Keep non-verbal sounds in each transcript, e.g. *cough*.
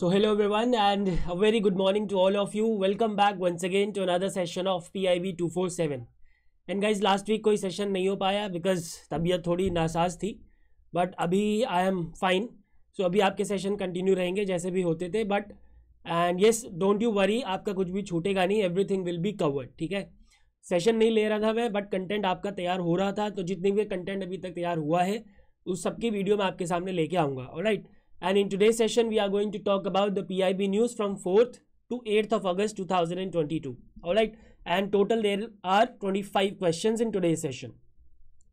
So hello everyone and a very good morning to all of you. Welcome back once again to another session of PIB 247. And guys last week कोई session नहीं हो पाया because तबीयत थोड़ी NASA's थी but अभी I am fine so अभी आपके सेशन कंटिन्यू रहेंगे जैसे भी होते थे but and yes don't you worry आपका कुछ भी छूटेगा नहीं एवरीथिंग विल बी कवर्ड ठीक है सेशन नहीं ले रहा था मैं बट कंटेंट आपका तैयार हो रहा था तो जितने भी कंटेंट अभी तक तैयार हुआ है उस सबकी वीडियो मैं आपके सामने लेके आऊँगा और right right? And in today's session, we are going to talk about the PIB news from 4th to 8th of August 2022. All right. And total there are 25 questions in today's session.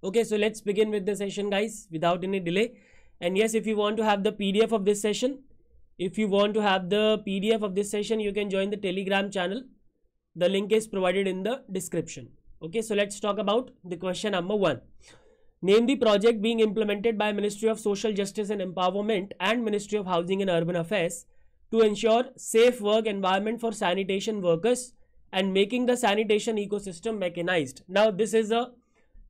Okay, so let's begin with the session guys without any delay. And yes, if you want to have the PDF of this session, if you want to have the PDF of this session, you can join the Telegram channel. The link is provided in the description. Okay, so let's talk about the question number one. Name the project being implemented by Ministry of Social Justice and Empowerment and Ministry of Housing and Urban Affairs to ensure safe work environment for sanitation workers and making the sanitation ecosystem mechanized. Now, this is a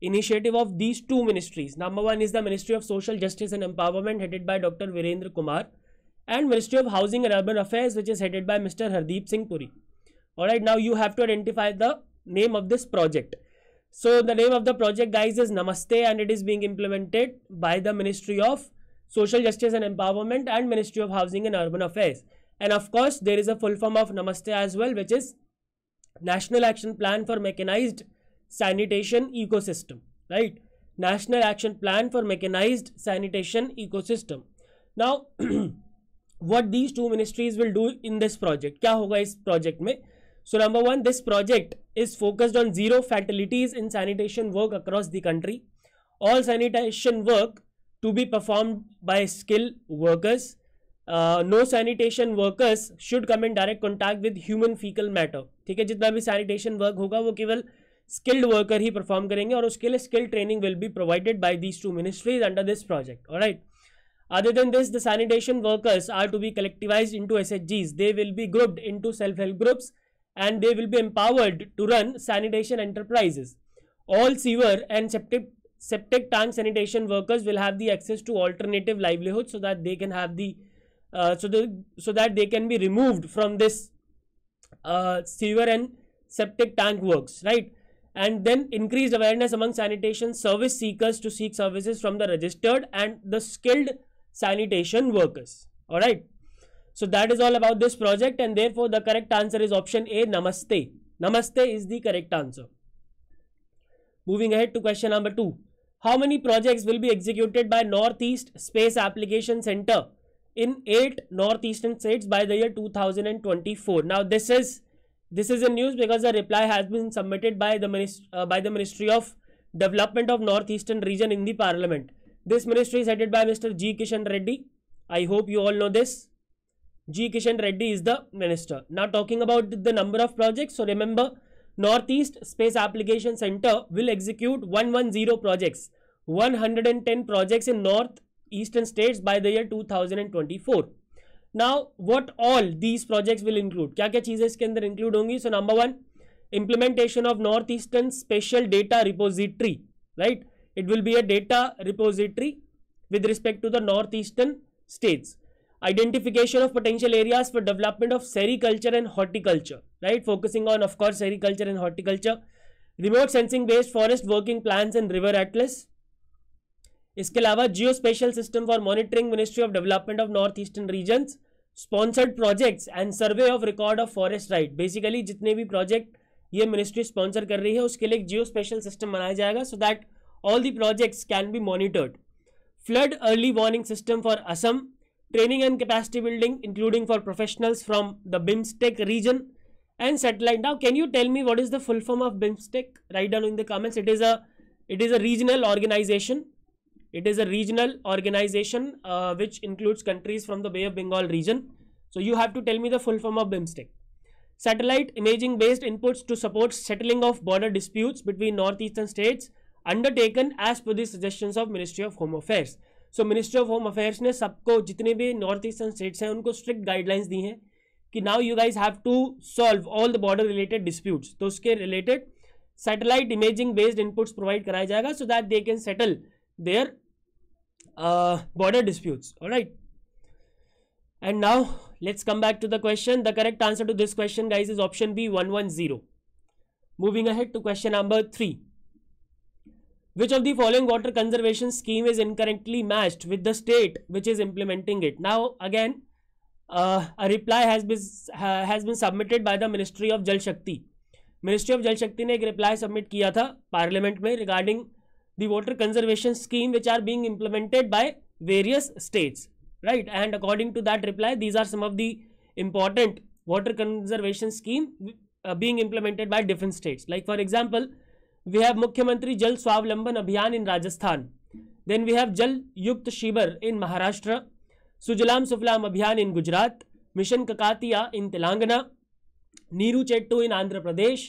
initiative of these two ministries. Number one is the Ministry of Social Justice and Empowerment headed by Dr. Virendra Kumar and Ministry of Housing and Urban Affairs which is headed by Mr. Hardeep Singh Puri. Alright, now you have to identify the name of this project. So the name of the project guys is Namaste and it is being implemented by the Ministry of Social Justice and Empowerment and Ministry of Housing and Urban Affairs. And of course, there is a full form of Namaste as well, which is National Action Plan for Mechanized Sanitation Ecosystem, right? National Action Plan for Mechanized Sanitation Ecosystem. Now, *clears throat* what these two ministries will do in this project? Kya hoga is project mein? So number one, this project is focused on zero fatalities in sanitation work across the country. All sanitation work to be performed by skilled workers. Uh, no sanitation workers should come in direct contact with human fecal matter. ठीक है जितना भी sanitation work होगा वो केवल skilled worker ही perform करेंगे और उसके लिए skilled training will be provided by these two ministries under this project. All right. Other than this, the sanitation workers are to be collectivized into SHGs. They will be grouped into self-help groups. and they will be empowered to run sanitation enterprises. All sewer and septic, septic tank sanitation workers will have the access to alternative livelihoods so that they can have the uh, so the so that they can be removed from this uh, sewer and septic tank works, right? And then increased awareness among sanitation service seekers to seek services from the registered and the skilled sanitation workers. All right. So that is all about this project and therefore the correct answer is option A, Namaste. Namaste is the correct answer. Moving ahead to question number 2. How many projects will be executed by Northeast Space Application Center in 8 northeastern states by the year 2024? Now this is this is in news because the reply has been submitted by the, minist uh, by the Ministry of Development of Northeastern Region in the Parliament. This ministry is headed by Mr. G. Kishan Reddy. I hope you all know this. G. Kishan Reddy is the minister. Now talking about the number of projects. So remember, Northeast Space Application Center will execute 110 projects, 110 projects in northeastern states by the year 2024. Now, what all these projects will include? क्या क्या चीजें इसके अंदर include होंगी? So number one, implementation of northeastern special data repository, right? It will be a data repository with respect to the northeastern states. Identification of potential areas for development of sericulture and horticulture right focusing on of course and and remote sensing based based working plan and river river इसके अलावा geospatial system for monitoring ministry of development of north eastern region sponsored project and survey of record of forest right basically जितने भी project ये ministry sponsor कर रही है उसके लिए एक जियो स्पेशल सिस्टम बनाया जाएगा so that all the project can be monitored flood early warning system for Assam training and capacity building, including for professionals from the BIMSTEC region and satellite. Now, can you tell me what is the full form of BIMSTEC? Write down in the comments. It is a it is a regional organization. It is a regional organization uh, which includes countries from the Bay of Bengal region. So you have to tell me the full form of BIMSTEC. Satellite imaging based inputs to support settling of border disputes between northeastern states undertaken as per the suggestions of Ministry of Home Affairs. So ministry of home affairs ने सबको जितने भी north eastern states हैं उनको strict guidelines दी हैं कि now you guys have to solve all the border related disputes तो उसके related satellite imaging based inputs provide कराया जाएगा so that they can settle their border disputes right and now let's come back to the question the correct answer to this question guys is option B one one zero moving ahead to question number three which of the following water conservation scheme is incorrectly matched with the state which is implementing it now again uh, a reply has been uh, has been submitted by the ministry of jal shakti ministry of jal shakti ne ek reply submit kiya tha parliament mein regarding the water conservation scheme which are being implemented by various states right and according to that reply these are some of the important water conservation scheme uh, being implemented by different states like for example we have Mukhyamantri Jal Swavalamban Abhiyan in Rajasthan then we have Jal Yukt Shivar in Maharashtra Sujalam Sufalam Abhiyan in Gujarat mission Kakatiya in Telangana Neeru Chettu in Andhra Pradesh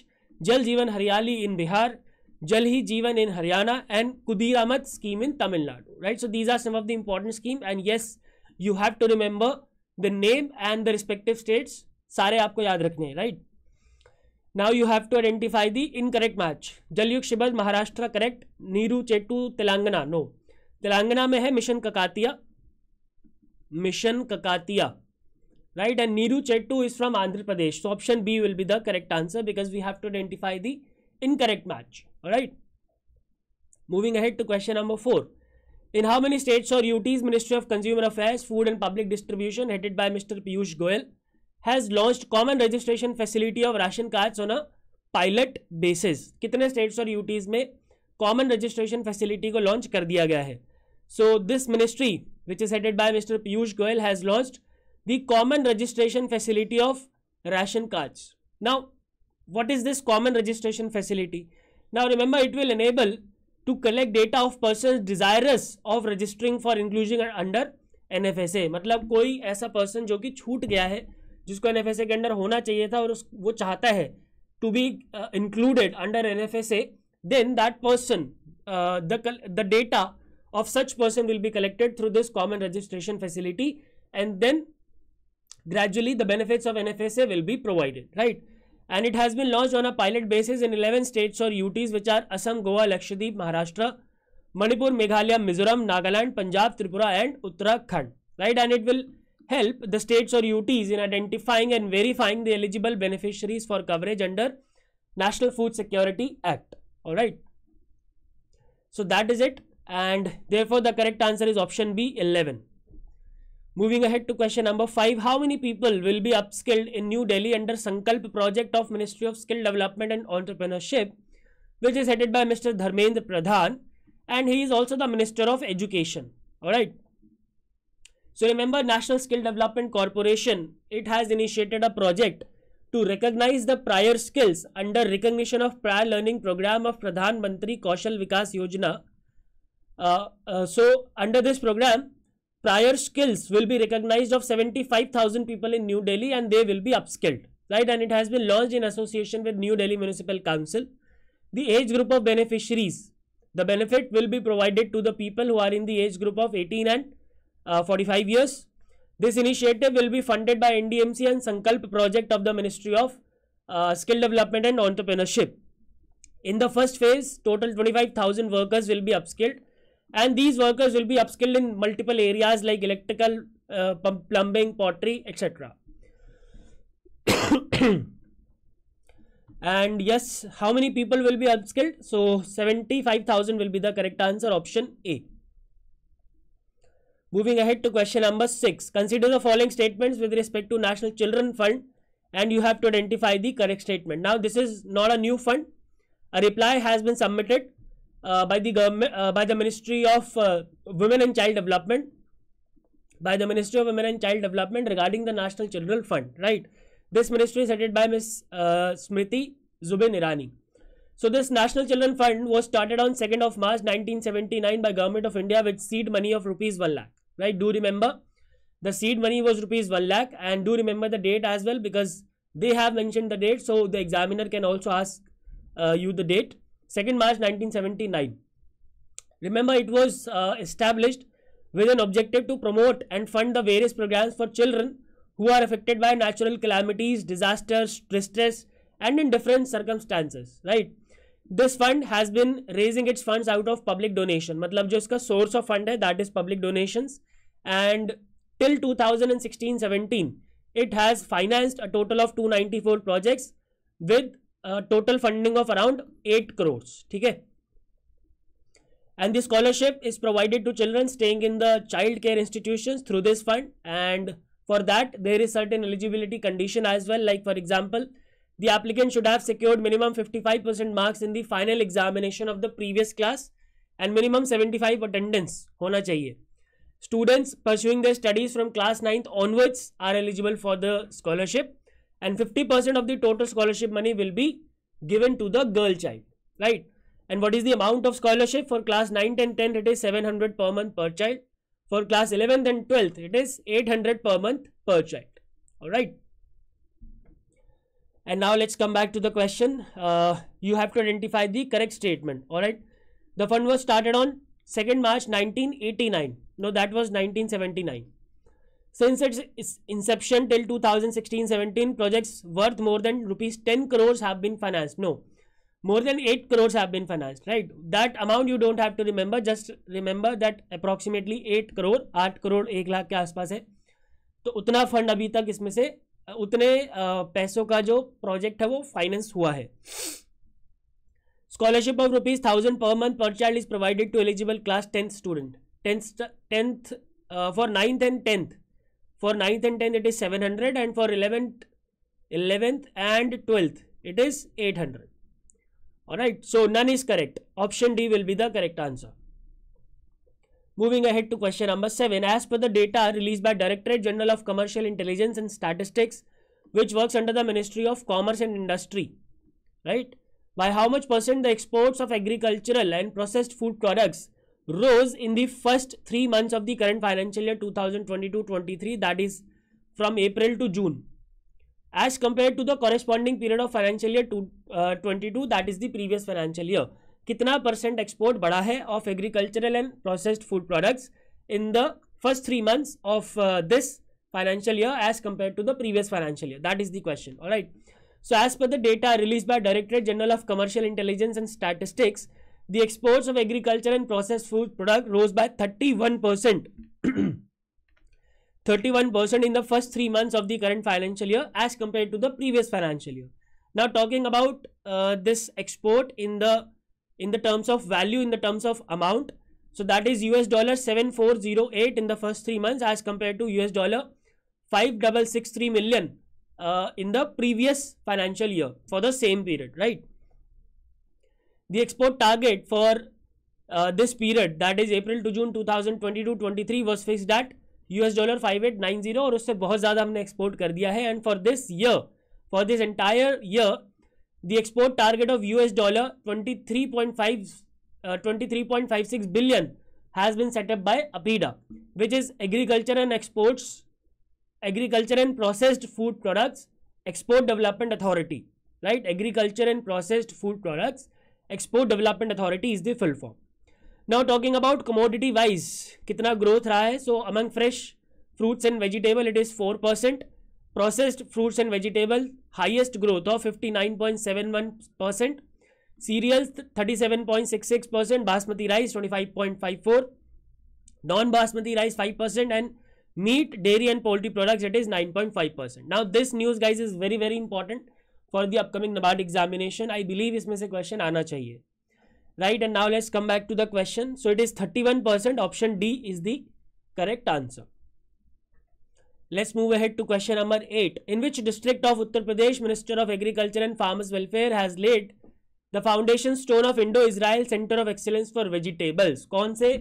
Jal Jeevan Hariyali in Bihar Jal Hi Jeevan in Haryana and मत scheme in Tamil Nadu right so these are some of the important scheme and yes you have to remember the name and the respective states सारे आपको याद रखने हैं right now you have to identify the incorrect match Jalyukt Shivar Maharashtra correct Neeru Chettu Telangana no Telangana में है mission Kakatiya mission Kakatiya right and Neeru Chettu is from Andhra Pradesh so option B will be the correct answer because we have to identify the incorrect match right moving ahead to question number four in how many states और UTs ministry of consumer affairs food and public distribution headed by mister Piyush Goyal has launch common registration facility of ration card on pilot basis कितने states और UTs में common registration facility को launch कर दिया गया है so this ministry which is headed by mister Piyush Goyal has launch the common registration facility of ration card now what is this common registration facility now remember it will enable to collect data of person desirous of registering for including under N F S A मतलब कोई ऐसा person जो कि छूट गया है जिसको N के अंडर होना चाहिए था और वो चाहता है to be included under N F S and that person the data of such person will be collected through this common registration facility and then gradually the benefits of N F S A be provided right and it has been launch on a pilot basis in eleven states और UTs which are Assam Goa Lakshadweep Maharashtra Manipur Meghalaya Mizoram Nagaland Punjab Tripura and Uttarakhand right and it will help the states or UTs in identifying and verifying the eligible beneficiaries for coverage under National Food Security Act. All right. So that is it. And therefore, the correct answer is option B 11. Moving ahead to question number 5. How many people will be upskilled in New Delhi under Sankalp project of Ministry of Skill Development and Entrepreneurship which is headed by Mr. Dharmendra Pradhan and he is also the Minister of Education. Alright. So remember National Skill Development Corporation, it has initiated a project to recognize the prior skills under recognition of prior learning program of Pradhan Mantri Kaushal Vikas Yojana. Uh, uh, so under this program, prior skills will be recognized of 75,000 people in New Delhi and they will be upskilled, right? And it has been launched in association with New Delhi Municipal Council. The age group of beneficiaries, the benefit will be provided to the people who are in the age group of 18 and uh, 45 years. This initiative will be funded by NDMC and Sankalp project of the Ministry of uh, Skill Development and Entrepreneurship. In the first phase, total 25,000 workers will be upskilled and these workers will be upskilled in multiple areas like electrical, uh, plumbing, pottery, etc. *coughs* and yes, how many people will be upskilled? So 75,000 will be the correct answer option A. Moving ahead to question number 6. Consider the following statements with respect to National Children Fund and you have to identify the correct statement. Now this is not a new fund. A reply has been submitted uh, by the government uh, by the Ministry of uh, Women and Child Development by the Ministry of Women and Child Development regarding the National Children Fund, right? This ministry is headed by Ms. Uh, Smriti Zubin Irani. So this National Children Fund was started on 2nd of March 1979 by Government of India with seed money of rupees 1 lakh right do remember the seed money was rupees 1 lakh and do remember the date as well because they have mentioned the date so the examiner can also ask uh, you the date 2nd march 1979 remember it was uh, established with an objective to promote and fund the various programs for children who are affected by natural calamities disasters distress and in different circumstances right this fund has been raising its funds out of public donation मतलब जो इसका source of fund है that is public donations and till 2016-17 it has financed a total of 294 projects with a total funding of around 8 crores okay and the scholarship is provided to children staying in the child care institutions through this fund and for that there is certain eligibility condition as well like for example the applicant should have secured minimum 55% marks in the final examination of the previous class and minimum 75 attendance hona chahiye Students pursuing their studies from class 9th onwards are eligible for the scholarship and 50% of the total scholarship money will be given to the girl child, right? And what is the amount of scholarship for class 9th and 10th? It is 700 per month per child. For class 11th and 12th, it is 800 per month per child, all right? And now let's come back to the question. Uh, you have to identify the correct statement, all right? The fund was started on 2nd March 1989. no that was 1979 since its inception till 2016-17 projects worth more than rupees 10 crores have been financed no more than 8 crores have been financed right that amount you don't have to remember just remember that approximately 8 crore 8 crore 1 lakh के आसपास है तो उतना fund अभी तक इसमें से उतने पैसों का जो प्रोजेक्ट है वो फाइनेंस हुआ है scholarship of rupees thousand per month per child is provided to eligible class tenth student tenth, tenth uh, for 9th and 10th for 9th and 10th it is 700 and for 11th 11th and 12th it is 800 all right so none is correct option d will be the correct answer moving ahead to question number 7 as per the data released by directorate general of commercial intelligence and statistics which works under the ministry of commerce and industry right by how much percent the exports of agricultural and processed food products rose in the first three months of the current financial year 2022-23 that is from April to June as compared to the corresponding period of financial year 2022, uh, that is the previous financial year. कितना percent export बढ़ा of agricultural and processed food products in the first three months of of uh, this financial year as compared to the previous financial year that is the question all right so as per the data released by directorate general of commercial intelligence and statistics the exports of agriculture and processed food product rose by 31% 31% *clears throat* in the first 3 months of the current financial year as compared to the previous financial year now talking about uh, this export in the in the terms of value in the terms of amount so that is us dollar 7408 in the first 3 months as compared to us dollar 5663 million uh, in the previous financial year for the same period right the export target for uh, this period that is april to june 2022-23 was fixed at US dollar 5890 और उससे बहुत ज़्यादा हमने export कर दिया है and for this year for this entire year the export target of US dollar 23.5 23.56 billion has been set up by APIDA, which is Agriculture and Exports, Agriculture and Processed Food Products Export Development Authority, right? Agriculture and Processed Food Products Export Development Authority is the full form. Now talking about commodity wise, कितना growth रहा है so among fresh fruits and vegetable it is four percent processed fruits and vegetable highest growth of 59.71% cereals 37.66% basmati rice 25.54 non basmati rice 5% and meat dairy and poultry products it is 9.5% now this news guys is very very important for the upcoming NABARD examination I believe इसमें से question आना चाहिए right and now let's come back to the question so it is thirty one percent option D is the correct answer let's move ahead to question number eight in which district of Uttar Pradesh minister of agriculture and farmers welfare has laid the foundation stone of Indo Israel centre of excellence for vegetables कौन से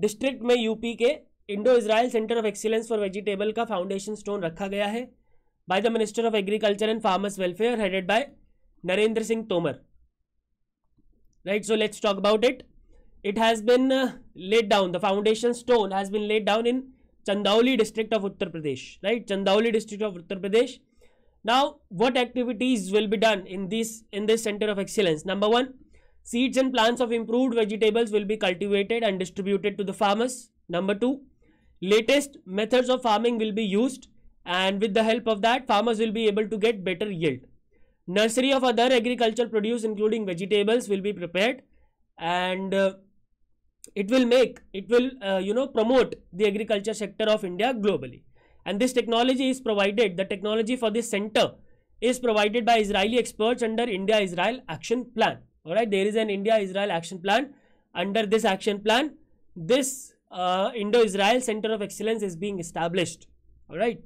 district में UP के Indo Israel centre of excellence for vegetable का foundation stone रखा गया है by the Minister of Agriculture and Farmers Welfare headed by Narendra Singh Tomar. Right, so let's talk about it. It has been uh, laid down, the foundation stone has been laid down in Chandauli district of Uttar Pradesh, right? Chandauli district of Uttar Pradesh. Now, what activities will be done in this in this center of excellence? Number one, seeds and plants of improved vegetables will be cultivated and distributed to the farmers. Number two, latest methods of farming will be used and with the help of that farmers will be able to get better yield. Nursery of other agricultural produce including vegetables will be prepared and uh, it will make it will uh, you know promote the agriculture sector of India globally and this technology is provided the technology for this center is provided by Israeli experts under India Israel action plan all right there is an India Israel action plan under this action plan this uh, Indo Israel center of excellence is being established all right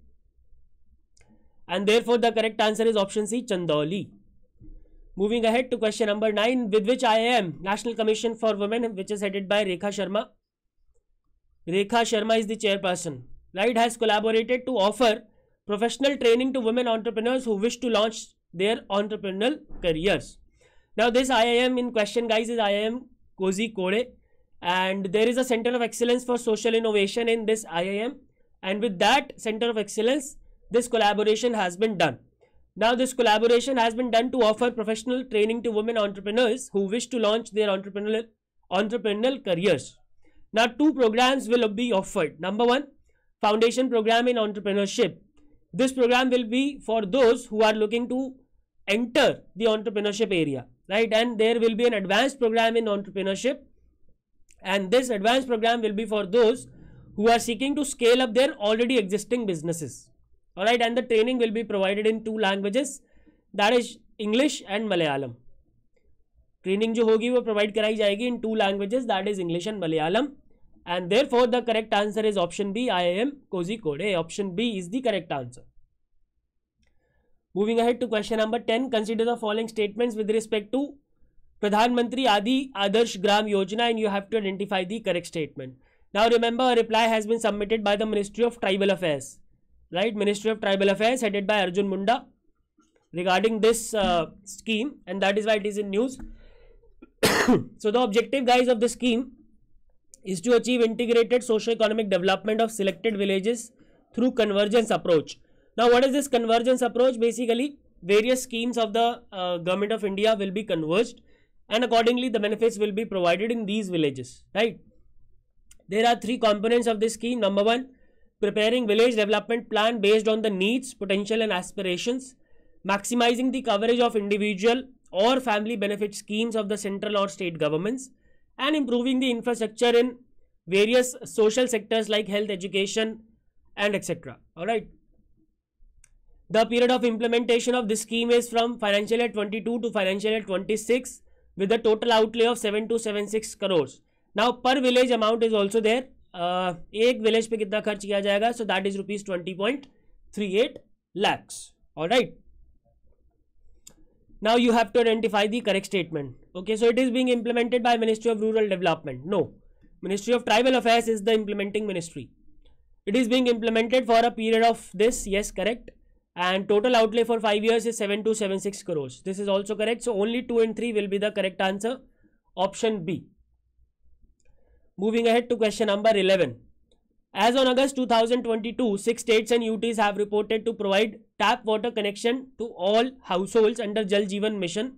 and therefore, the correct answer is option C, Chandoli. Moving ahead to question number 9, with which IAM, National Commission for Women, which is headed by Rekha Sharma. Rekha Sharma is the chairperson. Right has collaborated to offer professional training to women entrepreneurs who wish to launch their entrepreneurial careers. Now, this IIM in question, guys, is IIM Cozy Kode, and there is a Center of Excellence for Social Innovation in this IIM. And with that Center of Excellence, this collaboration has been done. Now, this collaboration has been done to offer professional training to women entrepreneurs who wish to launch their entrepreneurial, entrepreneurial careers. Now, two programs will be offered. Number one, Foundation Program in Entrepreneurship. This program will be for those who are looking to enter the entrepreneurship area, right? And there will be an advanced program in entrepreneurship. And this advanced program will be for those who are seeking to scale up their already existing businesses alright and the training will be provided in two languages that is English and Malayalam training जो होगी वो provide कराई जाएगी in two languages that is English and Malayalam and therefore the correct answer is option B I M Kozhikode option B is the correct answer moving ahead to question number ten consider the following statements with respect to Pradhanmantri Adi Adarsh Gram Yojana and you have to identify the correct statement now remember reply has been submitted by the ministry of tribal affairs right ministry of tribal affairs headed by arjun munda regarding this uh, scheme and that is why it is in news *coughs* so the objective guys of the scheme is to achieve integrated socio-economic development of selected villages through convergence approach now what is this convergence approach basically various schemes of the uh, government of india will be converged and accordingly the benefits will be provided in these villages right there are three components of this scheme number one preparing village development plan based on the needs, potential and aspirations, maximizing the coverage of individual or family benefit schemes of the central or state governments, and improving the infrastructure in various social sectors like health, education and etc. Alright. The period of implementation of this scheme is from financial year 22 to financial year 26 with a total outlay of 7276 crores. Now per village amount is also there एक village पे कितना खर्च किया जाएगा so that is rupees twenty point three eight lakhs और right now you have to identify the correct statement okay so it is being implemented by ministry of rural development no ministry of tribal affair is the implementing ministry it is being implemented for a period of this yes correct and total outlay for five years is seven two seven six crores this is also correct so only two and three will be the correct answer option B Moving ahead to question number 11. As on August 2022, six states and UTs have reported to provide tap water connection to all households under Jal Jeevan Mission.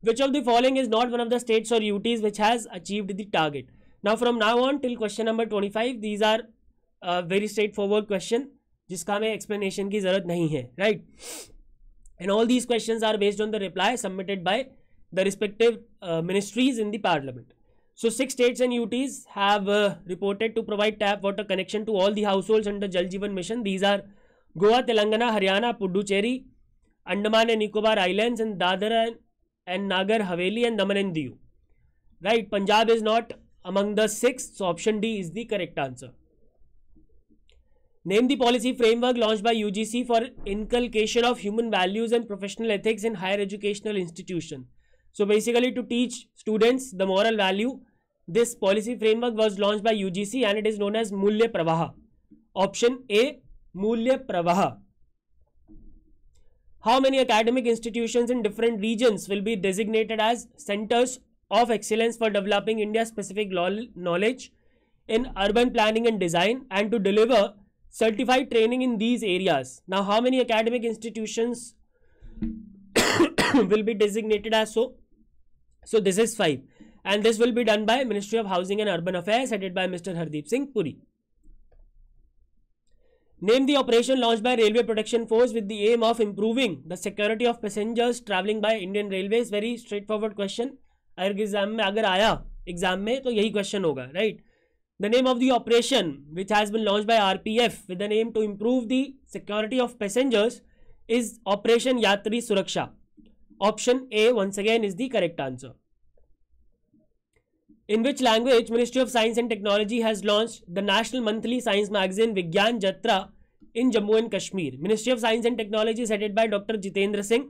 Which of the following is not one of the states or UTs which has achieved the target? Now, from now on till question number 25, these are uh, very straightforward question जिसका हमें explanation right? And all these questions are based on the reply submitted by the respective uh, ministries in the parliament. So six states and UTs have uh, reported to provide tap water connection to all the households under Jal Jeevan Mission. These are Goa, Telangana, Haryana, Puducherry, Andaman and Nicobar Islands and Dadra and, and Nagar Haveli and Daman and Diu. Right, Punjab is not among the six, so option D is the correct answer. Name the policy framework launched by UGC for inculcation of human values and professional ethics in higher educational institution. So basically to teach students the moral value this policy framework was launched by UGC and it is known as Mulya Pravaha. Option A Mulya Pravaha. How many academic institutions in different regions will be designated as centers of excellence for developing India specific knowledge in urban planning and design and to deliver certified training in these areas. Now, how many academic institutions *coughs* will be designated as so? So, this is 5. And this will be done by ministry of housing and urban affairs headed by mister Hardeep Singh Puri name the operation launched by railway protection force with the aim of improving the security of passengers travelling by Indian railway very straight forward question exam में अगर आया exam में तो यही question होगा right the name of the operation which has been launched by R P F with aim to improve the security of passengers is operation Yatri Suraksha option A once again is the correct answer In which language Ministry of Science and Technology has launched the national monthly science magazine Vigyan Jatra in Jammu and Kashmir. Ministry of Science and Technology is headed by Dr. Jitendra Singh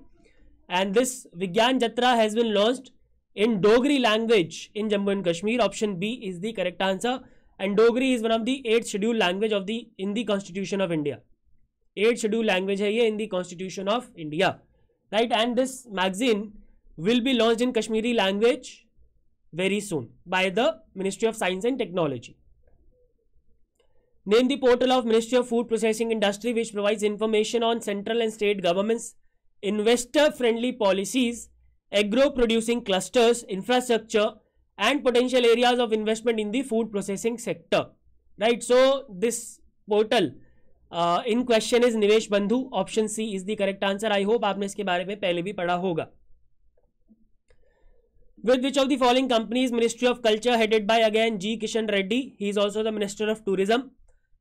and this Vigyan Jatra has been launched in Dogri language in Jammu and Kashmir. Option B is the correct answer and Dogri is one of the eight scheduled language of the in the constitution of India. Eight scheduled language hai ye in the constitution of India. Right and this magazine will be launched in Kashmiri language very soon by the Ministry of Science and Technology. Name the portal of Ministry of Food Processing Industry which provides information on central and state governments, investor-friendly policies, agro-producing clusters, infrastructure and potential areas of investment in the food processing sector. Right, so this portal in question is Nivesh Bandhu option C is the correct answer I hope आपने इसके बारे में पहले भी पढ़ा होगा With which of the following companies Ministry of Culture headed by again G. Kishan Reddy, he is also the Minister of Tourism,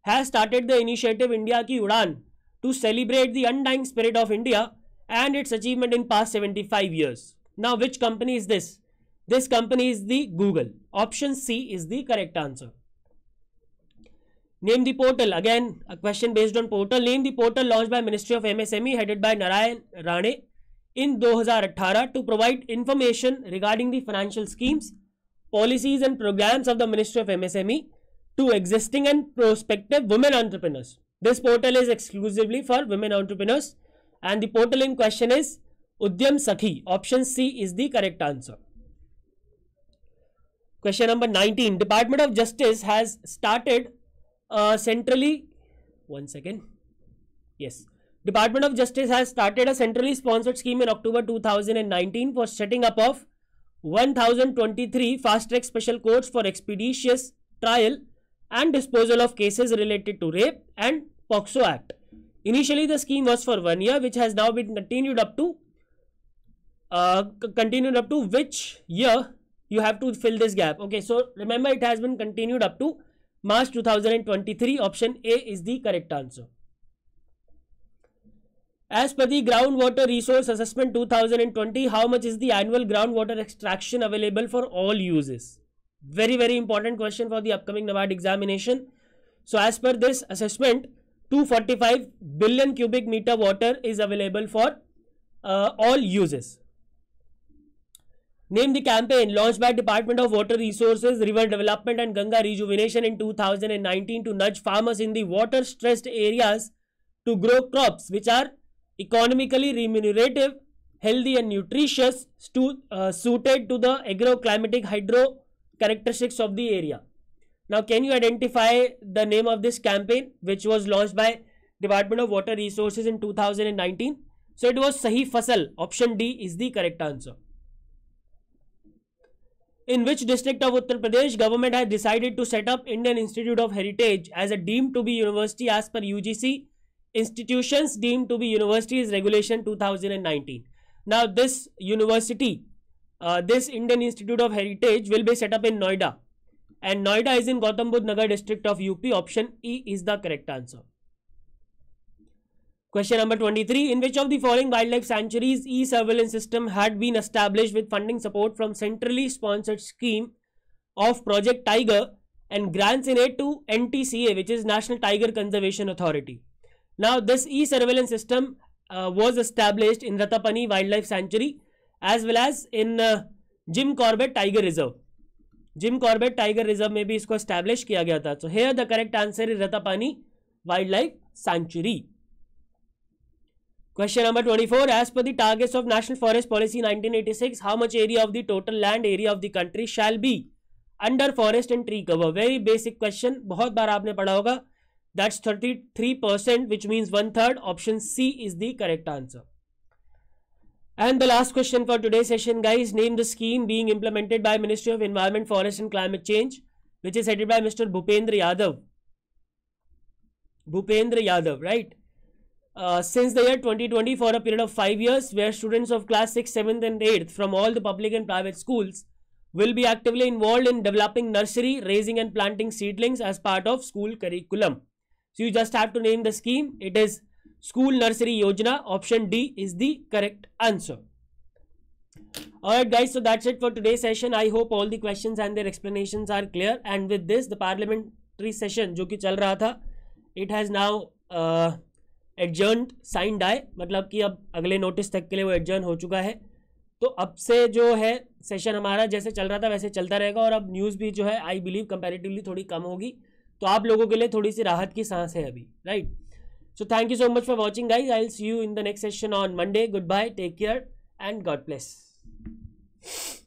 has started the initiative India Ki Udan to celebrate the undying spirit of India and its achievement in past 75 years. Now which company is this? This company is the Google. Option C is the correct answer. Name the portal. Again, a question based on portal. Name the portal launched by Ministry of MSME headed by Narayan Rane in 2018 to provide information regarding the financial schemes, policies and programs of the Ministry of MSME to existing and prospective women entrepreneurs. This portal is exclusively for women entrepreneurs and the portal in question is Udyam Sakhi. Option C is the correct answer. Question number 19. Department of Justice has started uh, centrally, one second, yes, Department of Justice has started a centrally sponsored scheme in October 2019 for setting up of 1023 fast track special courts for expeditious trial and disposal of cases related to rape and POXO Act. Initially, the scheme was for one year, which has now been continued up to uh, continued up to which year you have to fill this gap. Okay, so remember it has been continued up to March 2023. Option A is the correct answer. As per the Groundwater Resource Assessment 2020, how much is the annual groundwater extraction available for all uses? Very, very important question for the upcoming Navad examination. So, as per this assessment, 245 billion cubic meter water is available for uh, all uses. Name the campaign launched by Department of Water Resources, River Development and Ganga Rejuvenation in 2019 to nudge farmers in the water-stressed areas to grow crops which are economically remunerative, healthy and nutritious, stu, uh, suited to the agroclimatic hydro characteristics of the area. Now, can you identify the name of this campaign which was launched by Department of Water Resources in 2019? So, it was Sahi Fasal. Option D is the correct answer. In which district of Uttar Pradesh government has decided to set up Indian Institute of Heritage as a deemed to be university as per UGC institutions deemed to be universities regulation 2019 now this university uh, this indian institute of heritage will be set up in noida and noida is in gautam budh nagar district of up option e is the correct answer question number 23 in which of the following wildlife sanctuaries e surveillance system had been established with funding support from centrally sponsored scheme of project tiger and grants in aid to ntca which is national tiger conservation authority Now, this e-surveillance system uh, was established in Ratapani Wildlife Sanctuary as well as in uh, Jim Corbett Tiger Reserve. jim corbett tiger reserve में भी इसको establish किया गया था so here the correct answer is ratapani wildlife sanctuary Question number 24. As per the targets of National Forest Policy 1986, how much area of the total land area of the country shall be under forest and tree cover? Very basic question. बहुत बार आपने पढ़ा होगा That's 33%, which means one third. Option C is the correct answer. And the last question for today's session, guys, name the scheme being implemented by Ministry of Environment, Forest and Climate Change, which is headed by Mr. Bhupendra Yadav. Bhupendra Yadav, right? Uh, since the year 2020 for a period of 5 years where students of class 6, 7th and 8th from all the public and private schools will be actively involved in developing nursery, raising and planting seedlings as part of school curriculum. so you just have to name the scheme it is school nursery yojana option d is the correct answer all right guys, so that's it for today's session. I hope all the questions and their explanations are clear. And with this, the parliamentary session jo ki chal raha tha it has now uh, adjourned signed die matlab ki ab agle notice tak ke liye wo adjourn ho chuka hai तो अब से जो है session हमारा जैसे चल रहा था वैसे चलता रहेगा और अब न्यूज़ भी जो है आई बिलीव कंपेरेटिवली थोड़ी कम होगी तो आप लोगों के लिए थोड़ी सी राहत की सांस है अभी right so thank you so much for watching guys I see you in the next session on Monday good bye take care and God bless